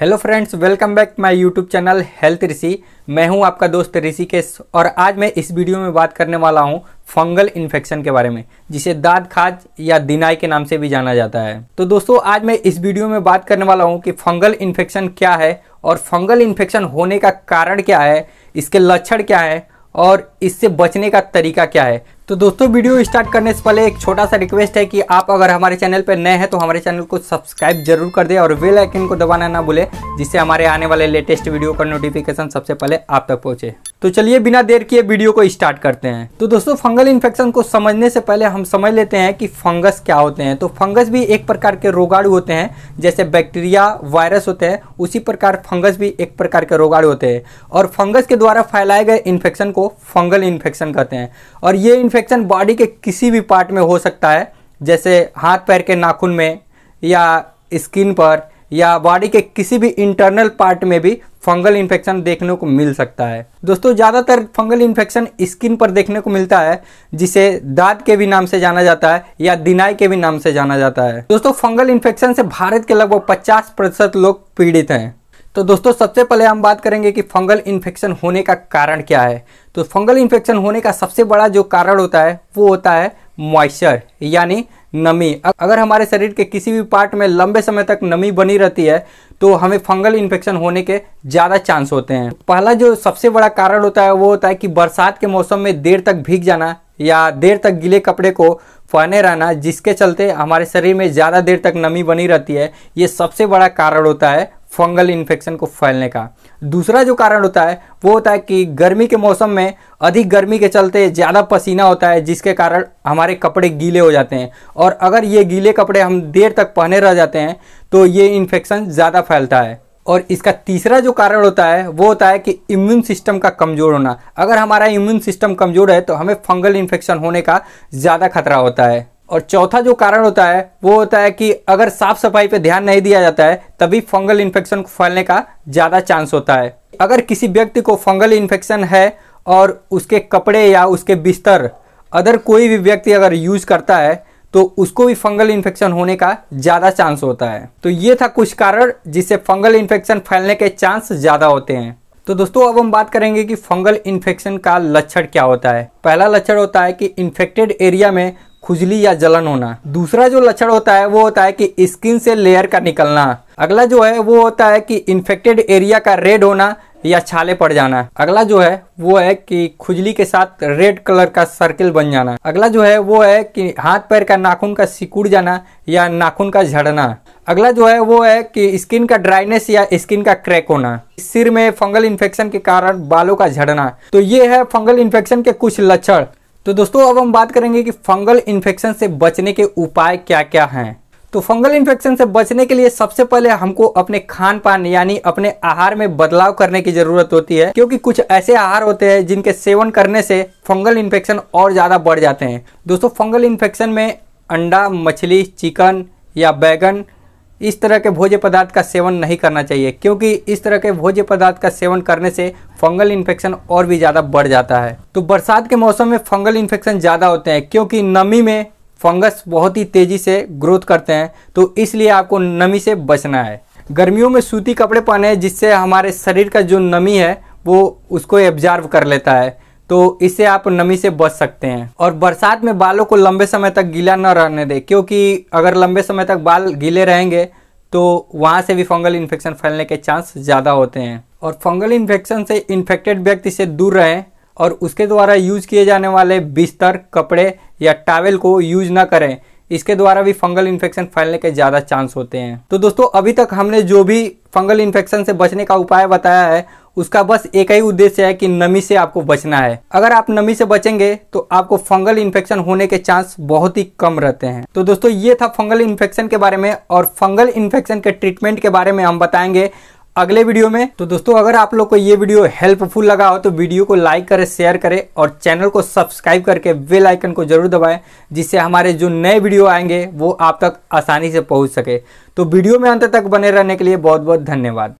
hello friends welcome back my YouTube channel health Rishi मैं हूं आपका दोस्त ऋषिकेश और आज मैं इस वीडियो में बात करने वाला हूं फंगल इन्फेक्शन के बारे में जिसे दाद खाज या दिनाई के नाम से भी जाना जाता है तो दोस्तों आज मैं इस वीडियो में बात करने वाला हूं कि फंगल इन्फेक्शन क्या है और फंगल इन्फेक्शन होने का कारण क्या है इसके लक्षण क्या है और इससे बचने का तरीका क्या है तो दोस्तों वीडियो स्टार्ट करने से पहले एक छोटा सा रिक्वेस्ट है कि आप अगर हमारे चैनल पर नए हैं तो हमारे चैनल को सब्सक्राइब जरूर कर दें और बेल आइकन को दबाना ना भूलें जिससे हमारे आने वाले लेटेस्ट वीडियो का नोटिफिकेशन सबसे पहले आप तक पहुँचे तो चलिए बिना देर किए वीडियो को स्टार्ट करते हैं तो दोस्तों फंगल इन्फेक्शन को समझने से पहले हम समझ लेते हैं कि फंगस क्या होते हैं तो फंगस भी एक प्रकार के रोगाणु होते हैं जैसे बैक्टीरिया वायरस होते हैं उसी प्रकार फंगस भी एक प्रकार के रोगाणु होते हैं और फंगस के द्वारा फैलाए गए इन्फेक्शन को फंगल इन्फेक्शन कहते हैं और ये इन्फेक्शन बॉडी के किसी भी पार्ट में हो सकता है जैसे हाथ पैर के नाखून में या स्किन पर या बॉडी के किसी भी इंटरनल पार्ट में भी फंगल इन्फेक्शन देखने को मिल सकता है दोस्तों ज़्यादातर फंगल इन्फेक्शन स्किन पर देखने को मिलता है जिसे दाद के भी नाम से जाना जाता है या दिनाई के भी नाम से जाना जाता है दोस्तों फंगल इन्फेक्शन से भारत के लगभग पचास प्रतिशत लोग पीड़ित हैं तो दोस्तों सबसे पहले हम बात करेंगे कि फंगल इन्फेक्शन होने का कारण क्या है तो फंगल इन्फेक्शन होने का सबसे बड़ा जो कारण होता है वो होता है मॉइस्चर यानी नमी अगर हमारे शरीर के किसी भी पार्ट में लंबे समय तक नमी बनी रहती है तो हमें फंगल इन्फेक्शन होने के ज़्यादा चांस होते हैं पहला जो सबसे बड़ा कारण होता है वो होता है कि बरसात के मौसम में देर तक भीग जाना या देर तक गीले कपड़े को पहने रहना जिसके चलते हमारे शरीर में ज़्यादा देर तक नमी बनी रहती है ये सबसे बड़ा कारण होता है फंगल इन्फेक्शन को फैलने का दूसरा जो कारण होता है वो होता है कि गर्मी के मौसम में अधिक गर्मी के चलते ज़्यादा पसीना होता है जिसके कारण हमारे कपड़े गीले हो जाते हैं और अगर ये गीले कपड़े हम देर तक पहने रह जाते हैं तो ये इन्फेक्शन ज़्यादा फैलता है और इसका तीसरा जो कारण होता है वो होता है कि इम्यून सिस्टम का कमज़ोर होना अगर हमारा इम्यून सिस्टम कमज़ोर है तो हमें फंगल इन्फेक्शन होने का ज़्यादा खतरा होता है और चौथा जो कारण होता है वो होता है कि अगर साफ सफाई पे ध्यान नहीं दिया जाता है तभी फंगल इन्फेक्शन को फैलने का ज़्यादा चांस होता है अगर किसी व्यक्ति को फंगल इन्फेक्शन है और उसके कपड़े या उसके बिस्तर अदर कोई भी व्यक्ति अगर यूज करता है तो उसको भी फंगल इन्फेक्शन होने का ज़्यादा चांस होता है तो ये था कुछ कारण जिससे फंगल इन्फेक्शन फैलने के चांस ज़्यादा होते हैं तो दोस्तों अब हम बात करेंगे कि फंगल इन्फेक्शन का लक्षण क्या होता है पहला लक्षण होता है कि इन्फेक्टेड एरिया में खुजली या जलन होना दूसरा जो लक्षण होता है वो होता है कि स्किन से लेयर का निकलना अगला जो है वो होता है कि इन्फेक्टेड एरिया का रेड होना या छाले पड़ जाना है अगला जो है वो है कि खुजली के साथ रेड कलर का सर्किल बन जाना अगला जो है वो है कि हाथ पैर का नाखून का सिकुड़ जाना या नाखून का झड़ना अगला जो है वो है कि स्किन का ड्राइनेस या स्किन का क्रैक होना सिर में फंगल इन्फेक्शन के कारण बालों का झड़ना तो ये है फंगल इन्फेक्शन के कुछ लक्षण तो दोस्तों अब हम बात करेंगे कि फंगल इन्फेक्शन से बचने के उपाय क्या क्या हैं तो फंगल इन्फेक्शन से बचने के लिए सबसे पहले हमको अपने खान पान यानी अपने आहार में बदलाव करने की जरूरत होती है क्योंकि कुछ ऐसे आहार होते हैं जिनके सेवन करने से फंगल इन्फेक्शन और ज़्यादा बढ़ जाते हैं दोस्तों फंगल इन्फेक्शन में अंडा मछली चिकन या बैगन इस तरह के भोज्य पदार्थ का सेवन नहीं करना चाहिए क्योंकि इस तरह के भोज्य पदार्थ का सेवन करने से फंगल इन्फेक्शन और भी ज़्यादा बढ़ जाता है तो बरसात के मौसम में फंगल इन्फेक्शन ज़्यादा होते हैं क्योंकि नमी में फंगस बहुत ही तेज़ी से ग्रोथ करते हैं तो इसलिए आपको नमी से बचना है गर्मियों में सूती कपड़े पहने जिससे हमारे शरीर का जो नमी है वो उसको एब्जॉर्व कर लेता है तो इससे आप नमी से बच सकते हैं और बरसात में बालों को लंबे समय तक गीला न रहने दें क्योंकि अगर लंबे समय तक बाल गीले रहेंगे तो वहाँ से भी फंगल इन्फेक्शन फैलने के चांस ज़्यादा होते हैं और फंगल इन्फेक्शन से इन्फेक्टेड व्यक्ति से दूर रहें और उसके द्वारा यूज किए जाने वाले बिस्तर कपड़े या टावेल को यूज ना करें इसके द्वारा भी फंगल इन्फेक्शन फैलने के ज़्यादा चांस होते हैं तो दोस्तों अभी तक हमने जो भी फंगल इन्फेक्शन से बचने का उपाय बताया है उसका बस एक ही उद्देश्य है कि नमी से आपको बचना है अगर आप नमी से बचेंगे तो आपको फंगल इन्फेक्शन होने के चांस बहुत ही कम रहते हैं तो दोस्तों ये था फंगल इन्फेक्शन के बारे में और फंगल इन्फेक्शन के ट्रीटमेंट के बारे में हम बताएंगे अगले वीडियो में तो दोस्तों अगर आप लोग को ये वीडियो हेल्पफुल लगा हो तो वीडियो को लाइक करें शेयर करें और चैनल को सब्सक्राइब करके बेल आइकन को जरूर दबाएं जिससे हमारे जो नए वीडियो आएंगे वो आप तक आसानी से पहुंच सके तो वीडियो में अंत तक बने रहने के लिए बहुत बहुत धन्यवाद